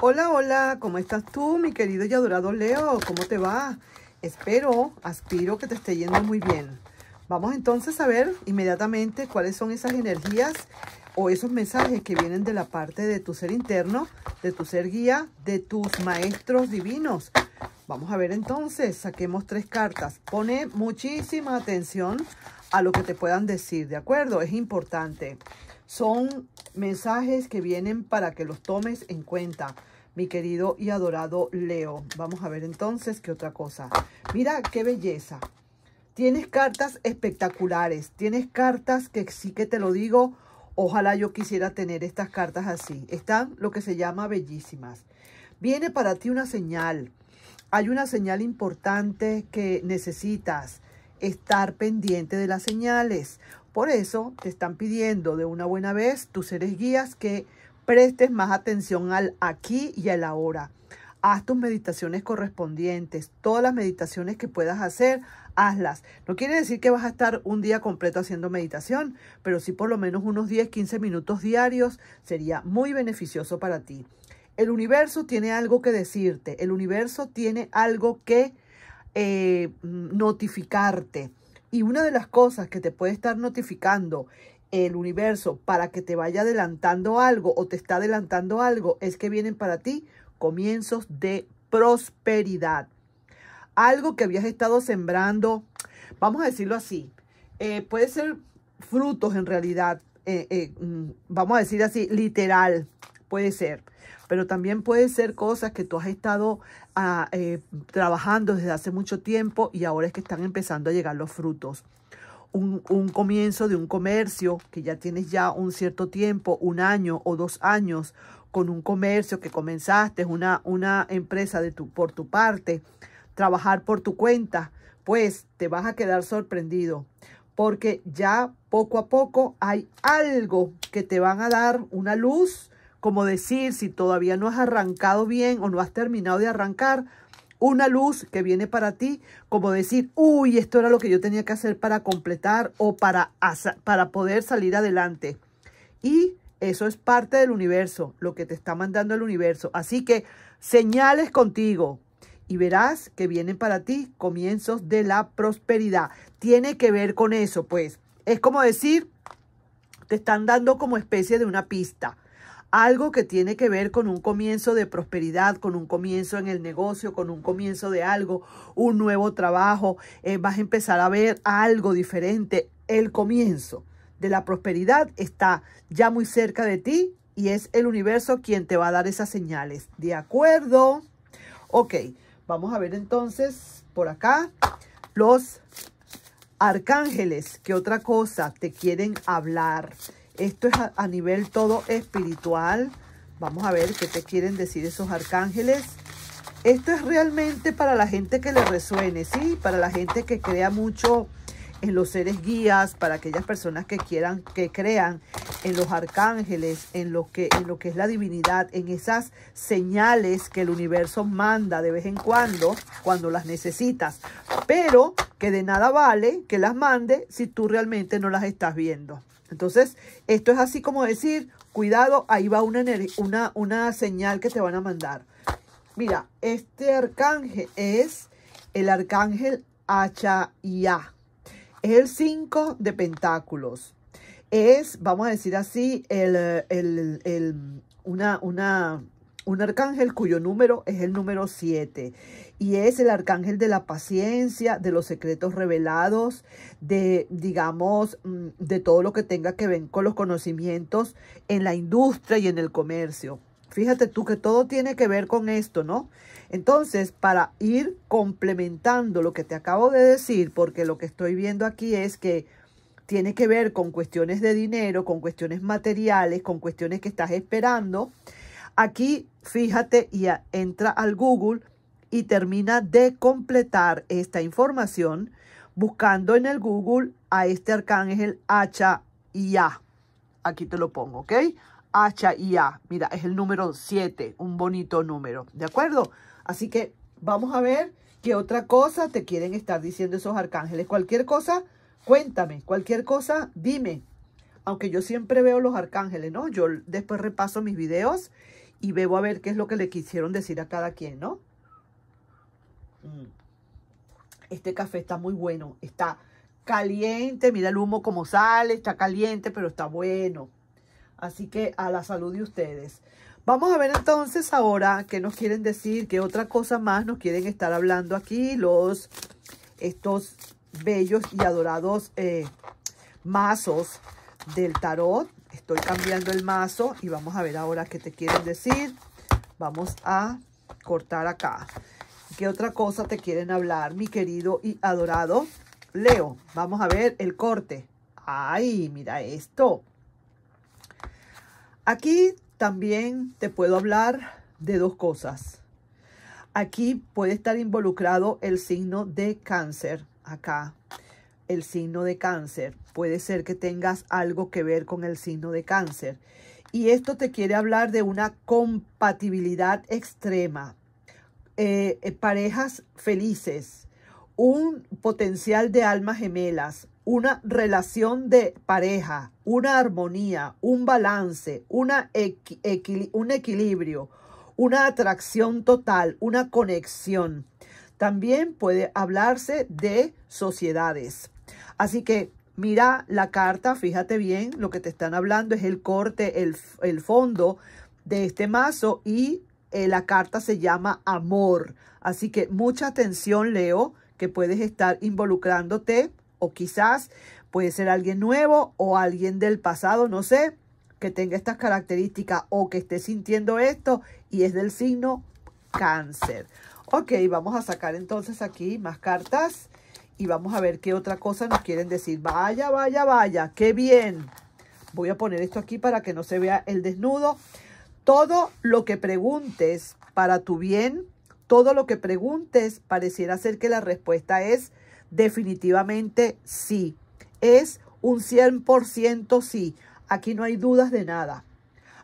Hola, hola, ¿cómo estás tú, mi querido y adorado Leo? ¿Cómo te va? Espero, aspiro que te esté yendo muy bien. Vamos entonces a ver inmediatamente cuáles son esas energías o esos mensajes que vienen de la parte de tu ser interno, de tu ser guía, de tus maestros divinos. Vamos a ver entonces, saquemos tres cartas. Pone muchísima atención a lo que te puedan decir, ¿de acuerdo? Es importante. Son mensajes que vienen para que los tomes en cuenta, mi querido y adorado Leo. Vamos a ver entonces qué otra cosa. Mira qué belleza. Tienes cartas espectaculares, tienes cartas que sí que te lo digo, ojalá yo quisiera tener estas cartas así. Están lo que se llama bellísimas. Viene para ti una señal, hay una señal importante que necesitas estar pendiente de las señales. Por eso te están pidiendo de una buena vez tus seres guías que prestes más atención al aquí y al ahora. Haz tus meditaciones correspondientes, todas las meditaciones que puedas hacer, hazlas. No quiere decir que vas a estar un día completo haciendo meditación, pero sí por lo menos unos 10, 15 minutos diarios sería muy beneficioso para ti. El universo tiene algo que decirte, el universo tiene algo que eh, notificarte. Y una de las cosas que te puede estar notificando el universo para que te vaya adelantando algo o te está adelantando algo es que vienen para ti comienzos de prosperidad. Algo que habías estado sembrando, vamos a decirlo así, eh, puede ser frutos en realidad, eh, eh, mm, vamos a decir así, literal, puede ser. Pero también puede ser cosas que tú has estado ah, eh, trabajando desde hace mucho tiempo y ahora es que están empezando a llegar los frutos. Un, comienzo de un comercio que ya tienes ya un cierto tiempo, un año o dos años, con un comercio que comenzaste, una, una empresa de tu, por tu parte, trabajar por tu cuenta, pues te vas a quedar sorprendido porque ya poco a poco hay algo que te van a dar una luz, como decir, si todavía no has arrancado bien o no has terminado de arrancar, una luz que viene para ti, como decir, uy, esto era lo que yo tenía que hacer para completar o para, para poder salir adelante. Y eso es parte del universo, lo que te está mandando el universo. Así que señales contigo y verás que vienen para ti comienzos de la prosperidad. Tiene que ver con eso, pues. Es como decir, te están dando como especie de una pista algo que tiene que ver con un comienzo de prosperidad, con un comienzo en el negocio, con un comienzo de algo, un nuevo trabajo, eh, vas a empezar a ver algo diferente. El comienzo de la prosperidad está ya muy cerca de ti y es el universo quien te va a dar esas señales. ¿De acuerdo? Ok, vamos a ver entonces por acá los arcángeles, que otra cosa te quieren hablar? Esto es a, nivel todo espiritual. Vamos a ver qué te quieren decir esos arcángeles. Esto es realmente para la gente que le resuene, ¿sí? Para la gente que crea mucho en los seres guías, para aquellas personas que quieran, que crean en los arcángeles, en lo que, en lo que es la divinidad, en esas señales que el universo manda de vez en cuando, cuando las necesitas. Pero que de nada vale que las mande si tú realmente no las estás viendo. Entonces, esto es así como decir, cuidado, ahí va una, señal que te van a mandar. Mira, este arcángel es el arcángel Haya, Es el 5 de pentáculos. Es, vamos a decir así, el, el, el, una, una, un arcángel cuyo número es el número 7 y es el arcángel de la paciencia, de los secretos revelados, de, digamos, mm, de todo lo que tenga que ver con los conocimientos en la industria y en el comercio. Fíjate tú que todo tiene que ver con esto, ¿no? Entonces, para ir complementando lo que te acabo de decir, porque lo que estoy viendo aquí es que tiene que ver con cuestiones de dinero, con cuestiones materiales, con cuestiones que estás esperando, Aquí, fíjate y entra al Google y termina de completar esta información buscando en el Google a este arcángel Hacha Ya. Aquí te lo pongo, ¿ok? Hacha A. Mira, es el número 7, un bonito número, ¿de acuerdo? Así que vamos a ver qué otra cosa te quieren estar diciendo esos arcángeles. Cualquier cosa, cuéntame. Cualquier cosa, dime. Aunque yo siempre veo los arcángeles, ¿no? Yo después repaso mis videos y bebo a ver qué es lo que le quisieron decir a cada quien, ¿no? Mm. Este café está muy bueno, está caliente, mira el humo como sale, está caliente, pero está bueno. Así que a la salud de ustedes. Vamos a ver entonces ahora qué nos quieren decir, qué otra cosa más nos quieren estar hablando aquí los, estos bellos y adorados eh, mazos del tarot. Estoy cambiando el mazo y vamos a ver ahora qué te quieren decir. Vamos a cortar acá. ¿Qué otra cosa te quieren hablar, mi querido y adorado Leo? Vamos a ver el corte. ¡Ay, mira esto! Aquí también te puedo hablar de dos cosas. Aquí puede estar involucrado el signo de cáncer, acá el signo de cáncer. Puede ser que tengas algo que ver con el signo de cáncer. Y esto te quiere hablar de una compatibilidad extrema. Eh, eh, parejas felices, un potencial de almas gemelas, una relación de pareja, una armonía, un balance, un equilibrio, una atracción total, una conexión. También puede hablarse de sociedades. Así que mira la carta, fíjate bien, lo que te están hablando es el corte, el, fondo de este mazo y eh, la carta se llama amor. Así que mucha atención, Leo, que puedes estar involucrándote o quizás puede ser alguien nuevo o alguien del pasado, no sé, que tenga estas características o que esté sintiendo esto y es del signo cáncer. Ok, vamos a sacar entonces aquí más cartas. Y vamos a ver qué otra cosa nos quieren decir. Vaya, vaya, vaya. Qué bien. Voy a poner esto aquí para que no se vea el desnudo. Todo lo que preguntes para tu bien, todo lo que preguntes, pareciera ser que la respuesta es definitivamente sí. Es un 100% sí. Aquí no hay dudas de nada.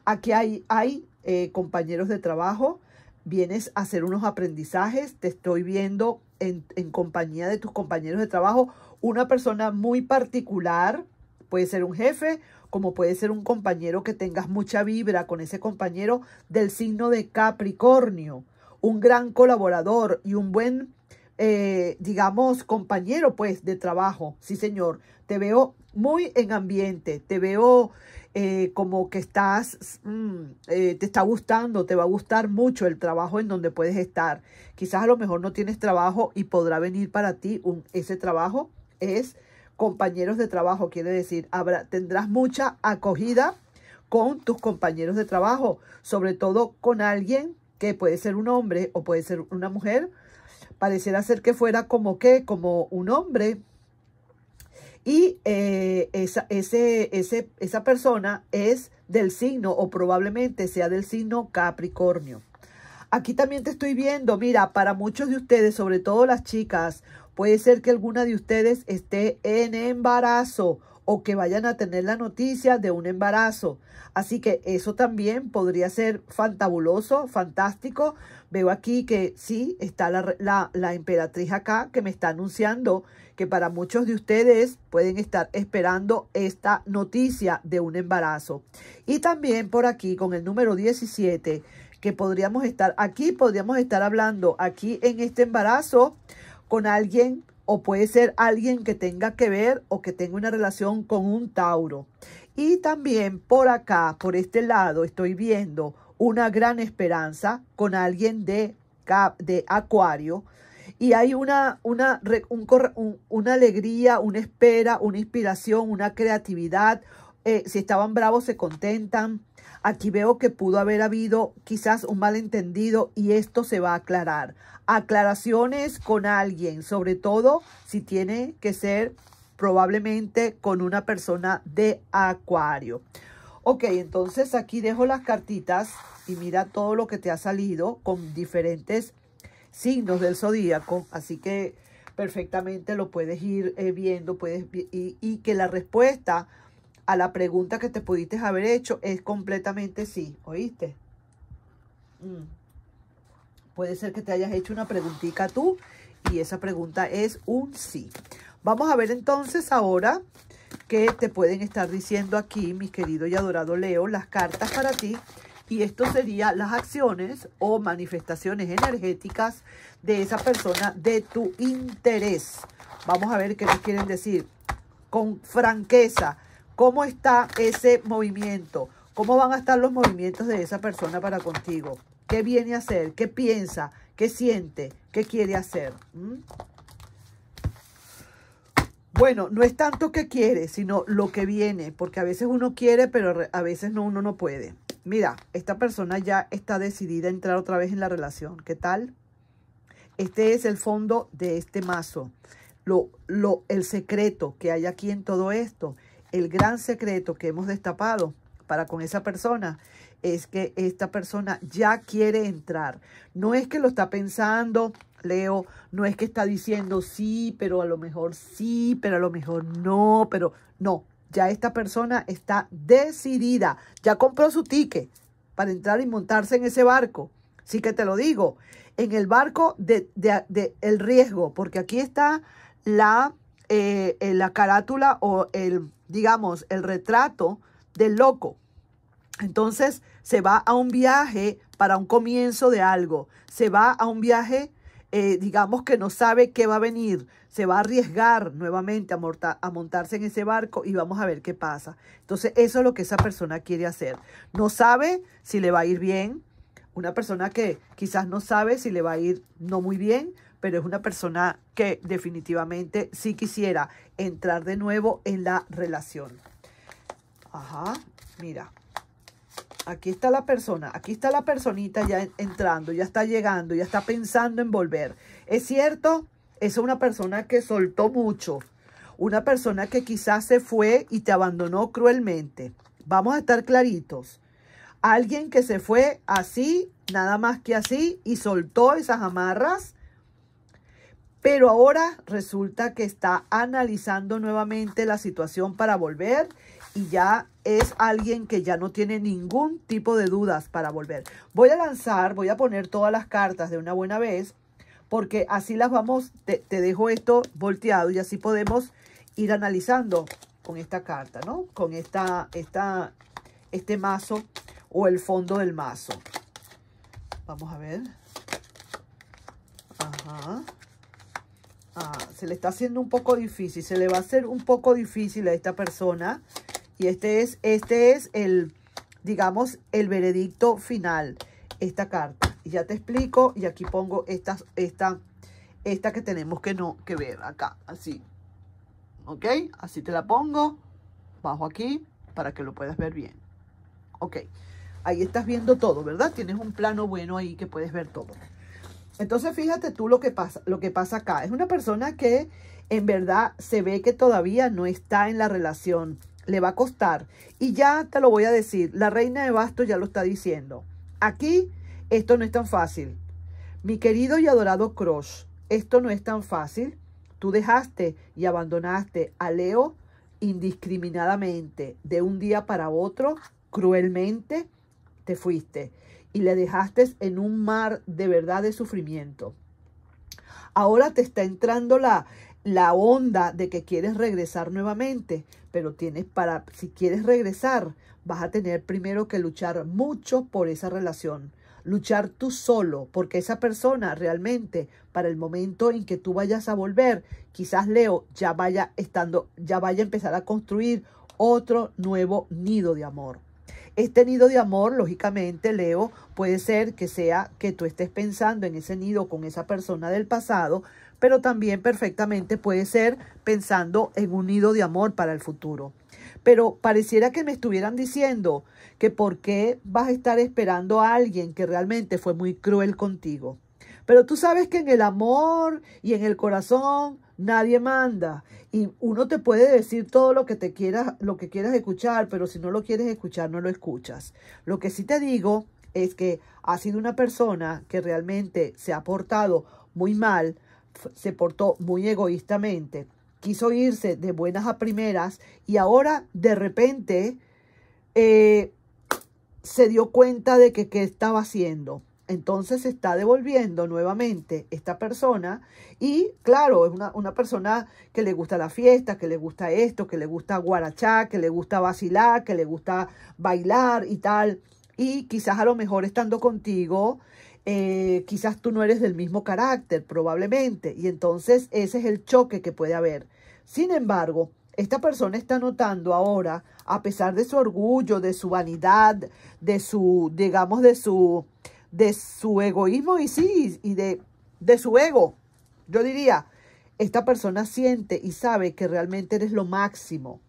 Aquí hay, hay eh, compañeros de trabajo, vienes a hacer unos aprendizajes, te estoy viendo en, compañía de tus compañeros de trabajo, una persona muy particular, puede ser un jefe, como puede ser un compañero que tengas mucha vibra con ese compañero del signo de Capricornio, un gran colaborador y un buen, eh, digamos, compañero pues de trabajo. Sí, señor, te veo muy en ambiente, te veo eh, como que estás, mm, eh, te está gustando, te va a gustar mucho el trabajo en donde puedes estar. Quizás a lo mejor no tienes trabajo y podrá venir para ti un, ese trabajo. Es compañeros de trabajo, quiere decir, tendrás mucha acogida con tus compañeros de trabajo, sobre todo con alguien que puede ser un hombre o puede ser una mujer. Pareciera ser que fuera como que, como un hombre, y eh, esa, ese, esa persona es del signo o probablemente sea del signo Capricornio. Aquí también te estoy viendo, mira, para muchos de ustedes, sobre todo las chicas, puede ser que alguna de ustedes esté en embarazo o que vayan a tener la noticia de un embarazo. Así que eso también podría ser fantabuloso, fantástico. Veo aquí que sí, está la, la emperatriz acá que me está anunciando que para muchos de ustedes pueden estar esperando esta noticia de un embarazo. Y también por aquí con el número 17, que podríamos estar aquí, podríamos estar hablando aquí en este embarazo con alguien o puede ser alguien que tenga que ver o que tenga una relación con un Tauro. Y también por acá, por este lado, estoy viendo una gran esperanza con alguien de, de Acuario. Y hay una, una alegría, una espera, una inspiración, una creatividad, eh, si estaban bravos se contentan. Aquí veo que pudo haber habido quizás un malentendido y esto se va a aclarar. Aclaraciones con alguien, sobre todo si tiene que ser probablemente con una persona de acuario. Ok, entonces aquí dejo las cartitas y mira todo lo que te ha salido con diferentes signos del zodíaco. Así que perfectamente lo puedes ir eh, viendo puedes, y que la respuesta a la pregunta que te pudiste haber hecho es completamente sí, ¿oíste? Mm. Puede ser que te hayas hecho una preguntita tú y esa pregunta es un sí. Vamos a ver entonces ahora qué te pueden estar diciendo aquí, mi querido y adorado Leo, las cartas para ti. Y esto sería las acciones o manifestaciones energéticas de esa persona de tu interés. Vamos a ver qué nos quieren decir. Con franqueza, cómo está ese movimiento, cómo van a estar los movimientos de esa persona para contigo, qué viene a hacer, qué piensa, qué siente, qué quiere hacer. ¿Mm? Bueno, no es tanto que quiere, sino lo que viene, porque a veces uno quiere, pero a veces no, uno no puede. Mira, esta persona ya está decidida a entrar otra vez en la relación. ¿Qué tal? Este es el fondo de este mazo. Lo, lo, el secreto que hay aquí en todo esto el gran secreto que hemos destapado para con esa persona es que esta persona ya quiere entrar. No es que lo está pensando, Leo, no es que está diciendo sí, pero a lo mejor sí, pero a lo mejor no, pero no. Ya esta persona está decidida, ya compró su ticket para entrar y montarse en ese barco. Sí que te lo digo, en el barco de, el riesgo, porque aquí está la, eh, eh, la carátula o el, digamos, el retrato del loco. Entonces se va a un viaje para un comienzo de algo, se va a un viaje, eh, digamos que no sabe qué va a venir, se va a arriesgar nuevamente a, a montarse en ese barco y vamos a ver qué pasa. Entonces eso es lo que esa persona quiere hacer. No sabe si le va a ir bien, una persona que quizás no sabe si le va a ir no muy bien, pero es una persona que definitivamente sí quisiera entrar de nuevo en la relación. Ajá, mira. Aquí está la persona, aquí está la personita ya entrando, ya está llegando, ya está pensando en volver. Es cierto, es una persona que soltó mucho, una persona que quizás se fue y te abandonó cruelmente. Vamos a estar claritos. Alguien que se fue así, nada más que así, y soltó esas amarras pero ahora resulta que está analizando nuevamente la situación para volver y ya es alguien que ya no tiene ningún tipo de dudas para volver. Voy a lanzar, voy a poner todas las cartas de una buena vez porque así las vamos, te, dejo esto volteado y así podemos ir analizando con esta carta, ¿no? Con esta, esta, este mazo o el fondo del mazo. Vamos a ver. Ajá. Ah, se le está haciendo un poco difícil, se le va a hacer un poco difícil a esta persona. Y este es, este es el, digamos, el veredicto final, esta carta. Y ya te explico, y aquí pongo esta, esta, esta que tenemos que, no, que ver acá, así. ¿Ok? Así te la pongo, bajo aquí, para que lo puedas ver bien. Ok, ahí estás viendo todo, ¿verdad? Tienes un plano bueno ahí que puedes ver todo. Entonces, fíjate tú lo que pasa, lo que pasa acá. Es una persona que en verdad se ve que todavía no está en la relación. Le va a costar. Y ya te lo voy a decir. La reina de bastos ya lo está diciendo. Aquí, esto no es tan fácil. Mi querido y adorado Crush, esto no es tan fácil. Tú dejaste y abandonaste a Leo indiscriminadamente, de un día para otro, cruelmente, te fuiste y le dejaste en un mar de verdad de sufrimiento. Ahora te está entrando la, la onda de que quieres regresar nuevamente, pero tienes para, si quieres regresar, vas a tener primero que luchar mucho por esa relación. Luchar tú solo, porque esa persona realmente, para el momento en que tú vayas a volver, quizás Leo ya vaya estando, ya vaya a empezar a construir otro nuevo nido de amor. Este nido de amor, lógicamente, Leo, puede ser que sea que tú estés pensando en ese nido con esa persona del pasado, pero también perfectamente puede ser pensando en un nido de amor para el futuro. Pero pareciera que me estuvieran diciendo que por qué vas a estar esperando a alguien que realmente fue muy cruel contigo. Pero tú sabes que en el amor y en el corazón nadie manda. Y uno te puede decir todo lo que te quieras, lo que quieras escuchar, pero si no lo quieres escuchar, no lo escuchas. Lo que sí te digo es que ha sido una persona que realmente se ha portado muy mal, se portó muy egoístamente, quiso irse de buenas a primeras y ahora de repente eh, se dio cuenta de que qué estaba haciendo entonces se está devolviendo nuevamente esta persona y claro, es una, persona que le gusta la fiesta, que le gusta esto, que le gusta guarachá, que le gusta vacilar, que le gusta bailar y tal. Y quizás a lo mejor estando contigo, eh, quizás tú no eres del mismo carácter, probablemente. Y entonces ese es el choque que puede haber. Sin embargo, esta persona está notando ahora, a pesar de su orgullo, de su vanidad, de su, digamos, de su de su egoísmo y sí, y de, de su ego. Yo diría, esta persona siente y sabe que realmente eres lo máximo,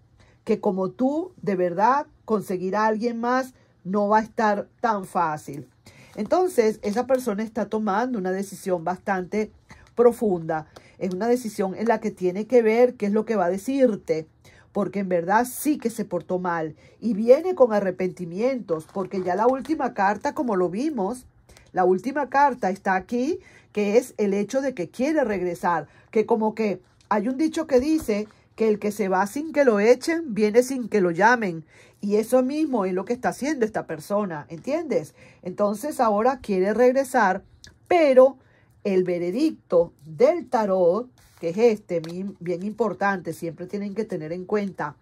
que como tú, de verdad, conseguir a alguien más no va a estar tan fácil. Entonces, esa persona está tomando una decisión bastante profunda. Es una decisión en la que tiene que ver qué es lo que va a decirte, porque en verdad sí que se portó mal y viene con arrepentimientos, porque ya la última carta, como lo vimos, la última carta está aquí, que es el hecho de que quiere regresar, que como que hay un dicho que dice que el que se va sin que lo echen, viene sin que lo llamen. Y eso mismo es lo que está haciendo esta persona, ¿entiendes? Entonces ahora quiere regresar, pero el veredicto del tarot, que es este, bien importante, siempre tienen que tener en cuenta,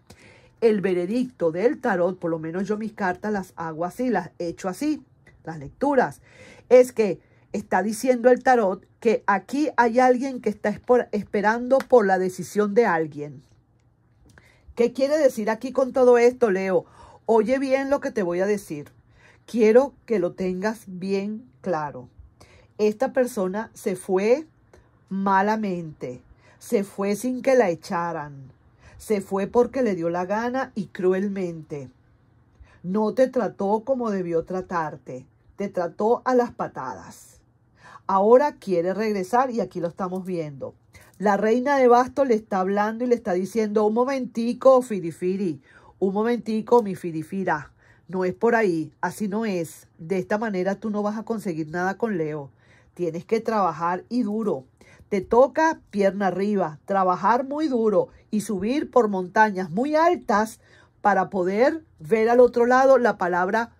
el veredicto del tarot, por lo menos yo mis cartas las hago así, las echo así las lecturas, es que está diciendo el tarot que aquí hay alguien que está esperando por la decisión de alguien. ¿Qué quiere decir aquí con todo esto, Leo? Oye bien lo que te voy a decir. Quiero que lo tengas bien claro. Esta persona se fue malamente, se fue sin que la echaran, se fue porque le dio la gana y cruelmente. No te trató como debió tratarte te trató a las patadas. Ahora quiere regresar y aquí lo estamos viendo. La reina de bastos le está hablando y le está diciendo, un momentico, Firifiri, un momentico, mi Firifira, no es por ahí, así no es. De esta manera tú no vas a conseguir nada con Leo. Tienes que trabajar y duro. Te toca pierna arriba, trabajar muy duro y subir por montañas muy altas para poder ver al otro lado la palabra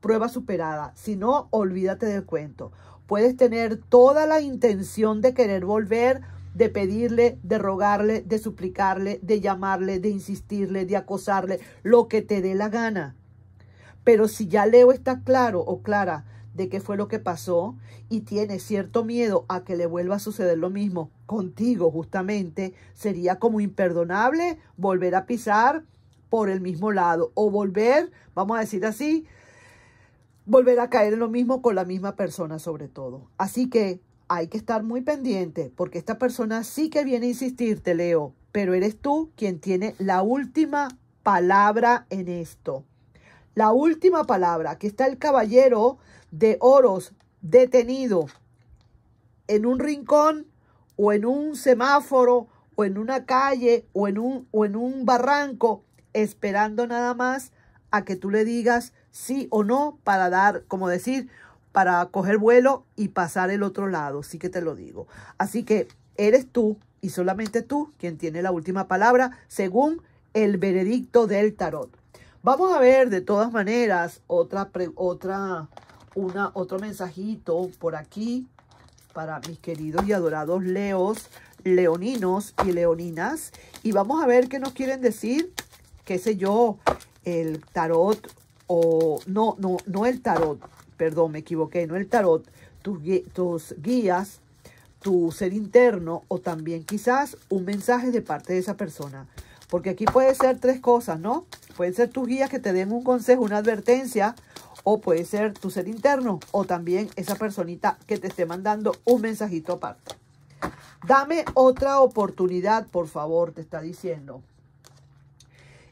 prueba superada. Si no, olvídate del cuento. Puedes tener toda la intención de querer volver, de pedirle, de rogarle, de suplicarle, de llamarle, de insistirle, de acosarle, lo que te dé la gana. Pero si ya Leo está claro o clara de qué fue lo que pasó y tiene cierto miedo a que le vuelva a suceder lo mismo contigo justamente, sería como imperdonable volver a pisar por el mismo lado o volver, vamos a decir así, volver a caer en lo mismo con la misma persona sobre todo. Así que hay que estar muy pendiente porque esta persona sí que viene a insistirte, Leo, pero eres tú quien tiene la última palabra en esto. La última palabra, que está el caballero de oros detenido en un rincón o en un semáforo o en una calle o en un, o en un barranco, esperando nada más a que tú le digas sí o no, para dar, como decir, para coger vuelo y pasar el otro lado, sí que te lo digo. Así que eres tú y solamente tú quien tiene la última palabra según el veredicto del tarot. Vamos a ver de todas maneras otra, otra, una, otro mensajito por aquí para mis queridos y adorados leos, leoninos y leoninas. Y vamos a ver qué nos quieren decir, qué sé yo, el tarot o no, no, no el tarot, perdón, me equivoqué, no el tarot, tus, guías, tu ser interno o también quizás un mensaje de parte de esa persona. Porque aquí puede ser tres cosas, ¿no? Pueden ser tus guías que te den un consejo, una advertencia, o puede ser tu ser interno, o también esa personita que te esté mandando un mensajito aparte. Dame otra oportunidad, por favor, te está diciendo.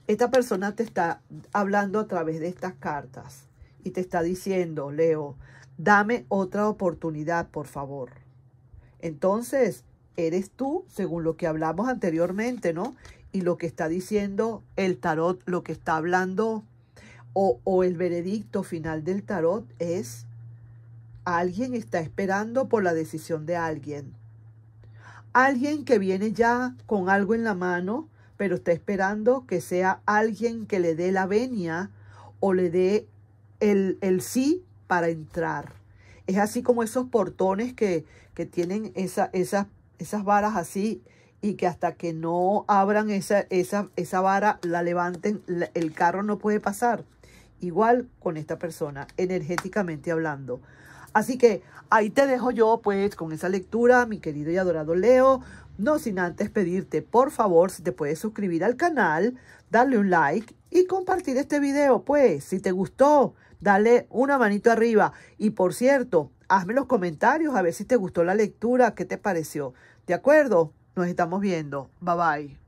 Esta persona te está hablando a través de estas cartas y te está diciendo, Leo, dame otra oportunidad, por favor. Entonces, eres tú, según lo que hablamos anteriormente, ¿no? Y lo que está diciendo el tarot, lo que está hablando o, el veredicto final del tarot es, alguien está esperando por la decisión de alguien. Alguien que viene ya con algo en la mano pero está esperando que sea alguien que le dé la venia o le dé el, sí para entrar. Es así como esos portones que, tienen esa, esas, esas varas así y que hasta que no abran esa, esa, esa vara, la levanten, el carro no puede pasar. Igual con esta persona, energéticamente hablando. Así que ahí te dejo yo pues con esa lectura, mi querido y adorado Leo. No sin antes pedirte, por favor, si te puedes suscribir al canal, darle un like y compartir este video. Pues, si te gustó, dale una manito arriba. Y por cierto, hazme los comentarios a ver si te gustó la lectura, qué te pareció. ¿De acuerdo? Nos estamos viendo. Bye bye.